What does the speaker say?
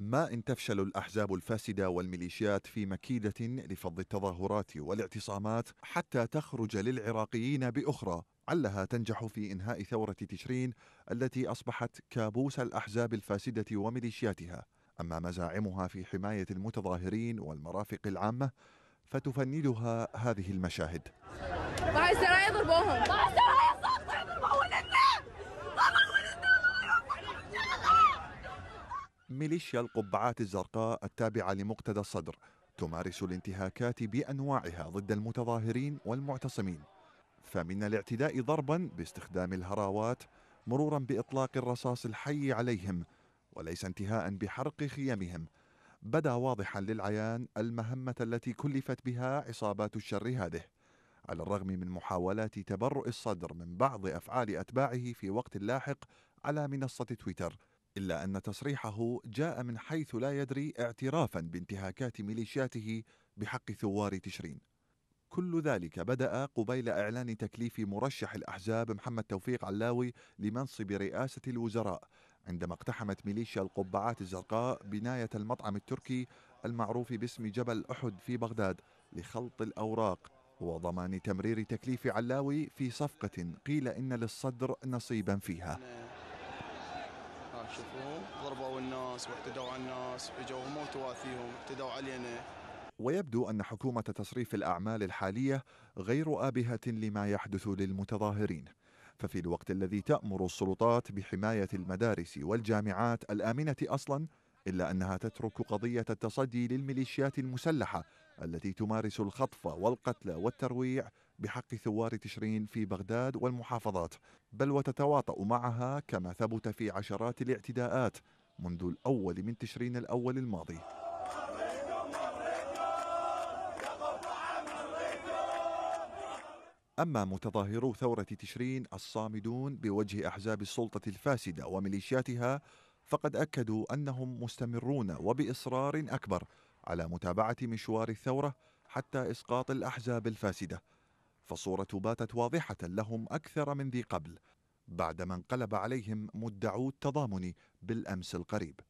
ما إن تفشل الأحزاب الفاسدة والميليشيات في مكيدة لفض التظاهرات والاعتصامات حتى تخرج للعراقيين بأخرى علها تنجح في إنهاء ثورة تشرين التي أصبحت كابوس الأحزاب الفاسدة وميليشياتها أما مزاعمها في حماية المتظاهرين والمرافق العامة فتفندها هذه المشاهد بعض السرايا ضربوهم ميليشيا القبعات الزرقاء التابعة لمقتدى الصدر تمارس الانتهاكات بأنواعها ضد المتظاهرين والمعتصمين فمن الاعتداء ضربا باستخدام الهراوات مرورا بإطلاق الرصاص الحي عليهم وليس انتهاء بحرق خيمهم بدا واضحا للعيان المهمة التي كلفت بها عصابات الشر هذه على الرغم من محاولات تبرؤ الصدر من بعض أفعال أتباعه في وقت لاحق على منصة تويتر إلا أن تصريحه جاء من حيث لا يدري اعترافا بانتهاكات ميليشياته بحق ثوار تشرين كل ذلك بدأ قبيل إعلان تكليف مرشح الأحزاب محمد توفيق علاوي لمنصب رئاسة الوزراء عندما اقتحمت ميليشيا القبعات الزرقاء بناية المطعم التركي المعروف باسم جبل أحد في بغداد لخلط الأوراق وضمان تمرير تكليف علاوي في صفقة قيل إن للصدر نصيبا فيها شوفوهم ضربوا الناس واعتدوا على الناس اجوا هم وتواثيهم اعتدوا علينا ويبدو أن حكومة تصريف الأعمال الحالية غير آبهة لما يحدث للمتظاهرين ففي الوقت الذي تأمر السلطات بحماية المدارس والجامعات الآمنة أصلاً إلا أنها تترك قضية التصدي للميليشيات المسلحة التي تمارس الخطف والقتل والترويع بحق ثوار تشرين في بغداد والمحافظات بل وتتواطأ معها كما ثبت في عشرات الاعتداءات منذ الأول من تشرين الأول الماضي أما متظاهرو ثورة تشرين الصامدون بوجه أحزاب السلطة الفاسدة وميليشياتها فقد أكدوا أنهم مستمرون وبإصرار أكبر على متابعة مشوار الثورة حتى إسقاط الأحزاب الفاسدة فالصورة باتت واضحة لهم أكثر من ذي قبل بعدما انقلب عليهم مدعو التضامن بالأمس القريب